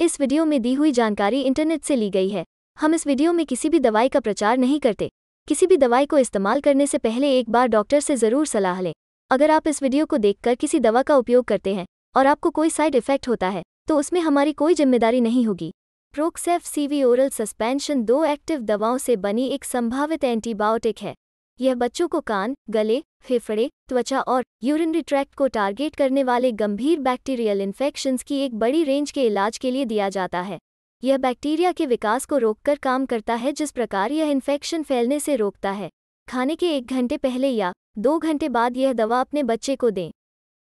इस वीडियो में दी हुई जानकारी इंटरनेट से ली गई है हम इस वीडियो में किसी भी दवाई का प्रचार नहीं करते किसी भी दवाई को इस्तेमाल करने से पहले एक बार डॉक्टर से ज़रूर सलाह लें अगर आप इस वीडियो को देखकर किसी दवा का उपयोग करते हैं और आपको कोई साइड इफेक्ट होता है तो उसमें हमारी कोई जिम्मेदारी नहीं होगी प्रोक्सेफ सीवी ओरल सस्पेंशन दो एक्टिव दवाओं से बनी एक संभावित एंटीबायोटिक है यह बच्चों को कान गले फेफड़े त्वचा और यूरिनरी ट्रैक्ट को टारगेट करने वाले गंभीर बैक्टीरियल इन्फेक्शंस की एक बड़ी रेंज के इलाज के लिए दिया जाता है यह बैक्टीरिया के विकास को रोककर काम करता है जिस प्रकार यह इन्फेक्शन फैलने से रोकता है खाने के एक घंटे पहले या दो घंटे बाद यह दवा अपने बच्चे को दें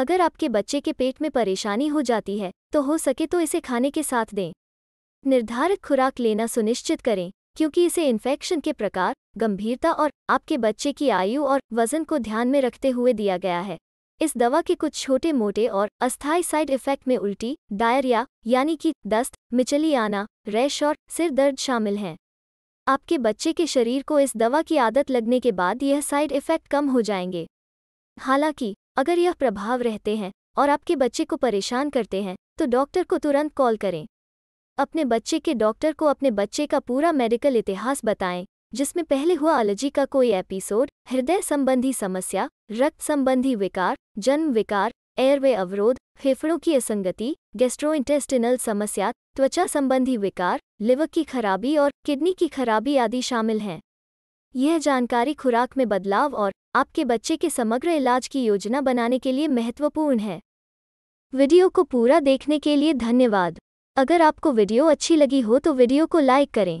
अगर आपके बच्चे के पेट में परेशानी हो जाती है तो हो सके तो इसे खाने के साथ दें निर्धारित खुराक लेना सुनिश्चित करें क्योंकि इसे इन्फेक्शन के प्रकार गंभीरता और आपके बच्चे की आयु और वजन को ध्यान में रखते हुए दिया गया है इस दवा के कुछ छोटे मोटे और अस्थायी साइड इफेक्ट में उल्टी डायरिया यानी कि दस्त मिचली आना रैश और सिर दर्द शामिल हैं आपके बच्चे के शरीर को इस दवा की आदत लगने के बाद यह साइड इफेक्ट कम हो जाएंगे हालांकि अगर यह प्रभाव रहते हैं और आपके बच्चे को परेशान करते हैं तो डॉक्टर को तुरंत कॉल करें अपने बच्चे के डॉक्टर को अपने बच्चे का पूरा मेडिकल इतिहास बताएं जिसमें पहले हुआ एलर्जी का कोई एपिसोड हृदय संबंधी समस्या रक्त संबंधी विकार जन्म विकार एयरवे अवरोध फेफड़ों की असंगति गेस्ट्रोइंटेस्टिनल समस्या त्वचा संबंधी विकार लिवर की खराबी और किडनी की खराबी आदि शामिल हैं यह जानकारी खुराक में बदलाव और आपके बच्चे के समग्र इलाज की योजना बनाने के लिए महत्वपूर्ण है वीडियो को पूरा देखने के लिए धन्यवाद अगर आपको वीडियो अच्छी लगी हो तो वीडियो को लाइक करें